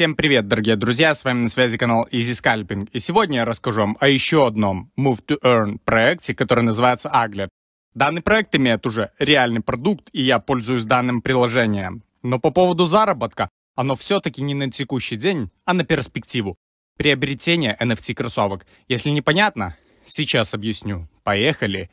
Всем привет, дорогие друзья, с вами на связи канал Easy Scalping. И сегодня я расскажу вам о еще одном Move to Earn проекте, который называется Aglet. Данный проект имеет уже реальный продукт, и я пользуюсь данным приложением. Но по поводу заработка, оно все-таки не на текущий день, а на перспективу. Приобретение NFT-кроссовок. Если непонятно, сейчас объясню. Поехали.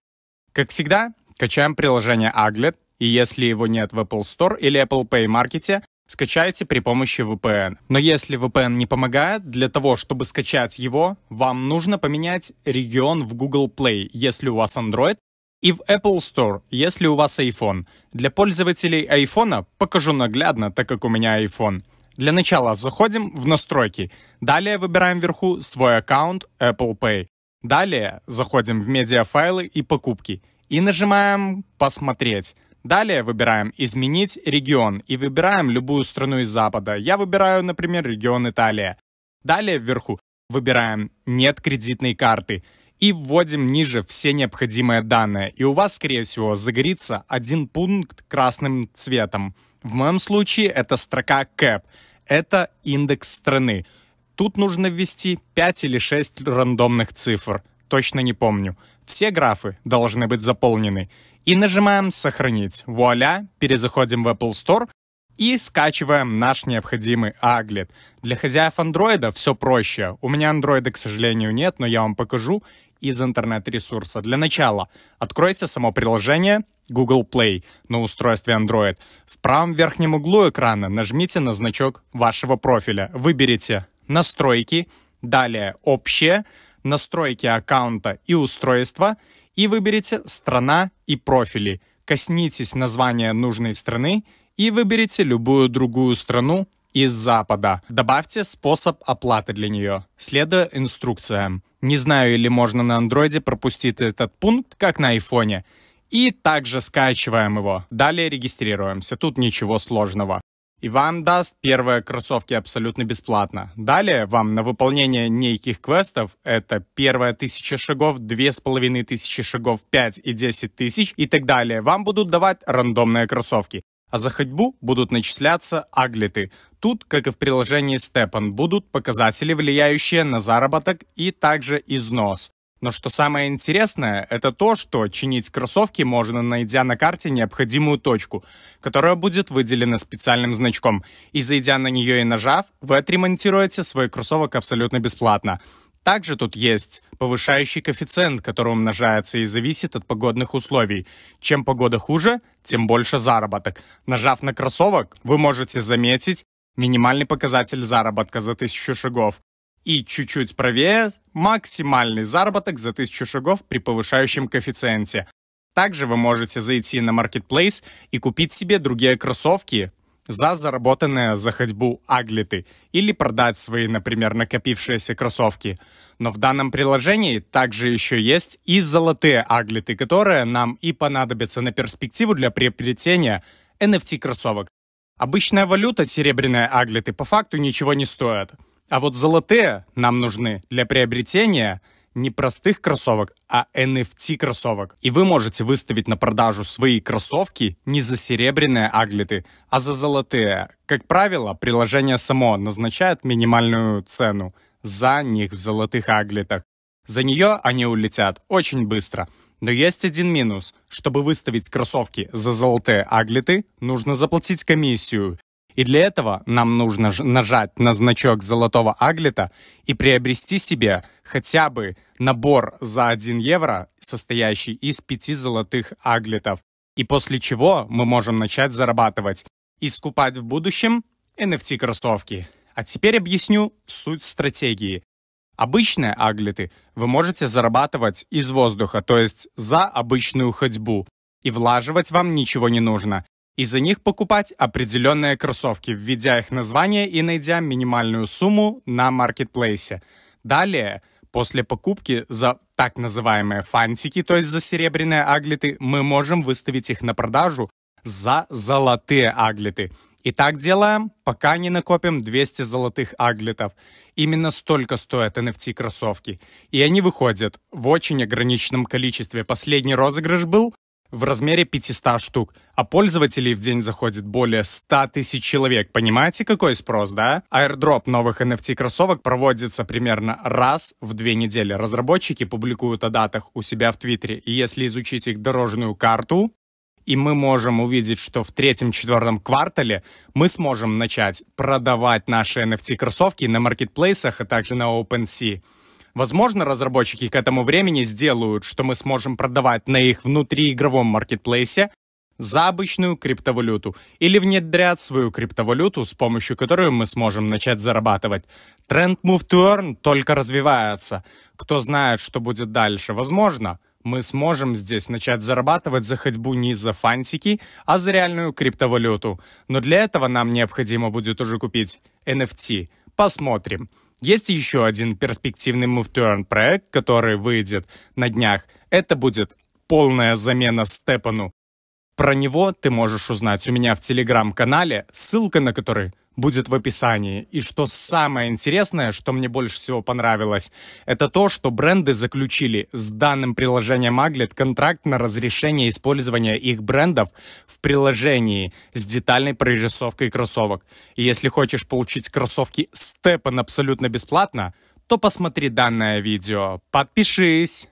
Как всегда, качаем приложение Aglet, и если его нет в Apple Store или Apple Pay Market, скачайте при помощи VPN. Но если VPN не помогает, для того, чтобы скачать его, вам нужно поменять регион в Google Play, если у вас Android, и в Apple Store, если у вас iPhone. Для пользователей iPhone покажу наглядно, так как у меня iPhone. Для начала заходим в настройки. Далее выбираем вверху свой аккаунт Apple Pay. Далее заходим в медиафайлы и покупки и нажимаем «Посмотреть». Далее выбираем «Изменить регион» и выбираем любую страну из Запада. Я выбираю, например, регион Италия. Далее вверху выбираем «Нет кредитной карты» и вводим ниже все необходимые данные. И у вас, скорее всего, загорится один пункт красным цветом. В моем случае это строка CAP. Это индекс страны. Тут нужно ввести 5 или 6 рандомных цифр. Точно не помню. Все графы должны быть заполнены и нажимаем «Сохранить». Вуаля, перезаходим в Apple Store и скачиваем наш необходимый аглет. Для хозяев андроида все проще. У меня андроида, к сожалению, нет, но я вам покажу из интернет-ресурса. Для начала откройте само приложение Google Play на устройстве Android. В правом верхнем углу экрана нажмите на значок вашего профиля. Выберите «Настройки», далее «Общее», «Настройки аккаунта и устройства», и выберите «Страна» и «Профили». Коснитесь названия нужной страны и выберите любую другую страну из Запада. Добавьте способ оплаты для нее, следуя инструкциям. Не знаю, или можно на андроиде пропустить этот пункт, как на айфоне. И также скачиваем его. Далее регистрируемся. Тут ничего сложного и вам даст первые кроссовки абсолютно бесплатно. Далее вам на выполнение неких квестов, это первая тысяча шагов, две с половиной тысячи шагов, пять и десять тысяч и так далее, вам будут давать рандомные кроссовки. А за ходьбу будут начисляться аглиты. Тут, как и в приложении Степан, будут показатели, влияющие на заработок и также износ. Но что самое интересное, это то, что чинить кроссовки можно, найдя на карте необходимую точку, которая будет выделена специальным значком. И зайдя на нее и нажав, вы отремонтируете свой кроссовок абсолютно бесплатно. Также тут есть повышающий коэффициент, который умножается и зависит от погодных условий. Чем погода хуже, тем больше заработок. Нажав на кроссовок, вы можете заметить минимальный показатель заработка за тысячу шагов и чуть-чуть правее максимальный заработок за тысячу шагов при повышающем коэффициенте. Также вы можете зайти на Marketplace и купить себе другие кроссовки за заработанные за ходьбу аглиты или продать свои, например, накопившиеся кроссовки. Но в данном приложении также еще есть и золотые аглиты, которые нам и понадобятся на перспективу для приобретения NFT-кроссовок. Обычная валюта, серебряные аглиты, по факту ничего не стоят. А вот золотые нам нужны для приобретения не простых кроссовок, а NFT-кроссовок. И вы можете выставить на продажу свои кроссовки не за серебряные аглиты, а за золотые. Как правило, приложение само назначает минимальную цену за них в золотых аглитах. За нее они улетят очень быстро. Но есть один минус. Чтобы выставить кроссовки за золотые аглиты, нужно заплатить комиссию. И для этого нам нужно нажать на значок золотого аглета и приобрести себе хотя бы набор за 1 евро, состоящий из 5 золотых аглетов. И после чего мы можем начать зарабатывать и скупать в будущем NFT-кроссовки. А теперь объясню суть стратегии. Обычные аглеты вы можете зарабатывать из воздуха, то есть за обычную ходьбу. И влаживать вам ничего не нужно из за них покупать определенные кроссовки, введя их название и найдя минимальную сумму на маркетплейсе. Далее, после покупки за так называемые фантики, то есть за серебряные аглиты, мы можем выставить их на продажу за золотые аглиты. И так делаем, пока не накопим 200 золотых аглитов. Именно столько стоят NFT-кроссовки. И они выходят в очень ограниченном количестве. Последний розыгрыш был в размере 500 штук, а пользователей в день заходит более 100 тысяч человек. Понимаете, какой спрос, да? Аирдроп новых NFT-кроссовок проводится примерно раз в две недели. Разработчики публикуют о датах у себя в Твиттере, и если изучить их дорожную карту, и мы можем увидеть, что в третьем-четвертом квартале мы сможем начать продавать наши NFT-кроссовки на маркетплейсах, а также на OpenSea. Возможно, разработчики к этому времени сделают, что мы сможем продавать на их внутриигровом маркетплейсе за обычную криптовалюту или внедрят свою криптовалюту, с помощью которой мы сможем начать зарабатывать. Тренд Move to Earn только развивается. Кто знает, что будет дальше, возможно, мы сможем здесь начать зарабатывать за ходьбу не за фантики, а за реальную криптовалюту. Но для этого нам необходимо будет уже купить NFT. Посмотрим. Есть еще один перспективный Move to проект, который выйдет на днях. Это будет полная замена Степану про него ты можешь узнать у меня в телеграм-канале, ссылка на который будет в описании. И что самое интересное, что мне больше всего понравилось, это то, что бренды заключили с данным приложением Maglet контракт на разрешение использования их брендов в приложении с детальной прорисовкой кроссовок. И если хочешь получить кроссовки Степан абсолютно бесплатно, то посмотри данное видео. Подпишись!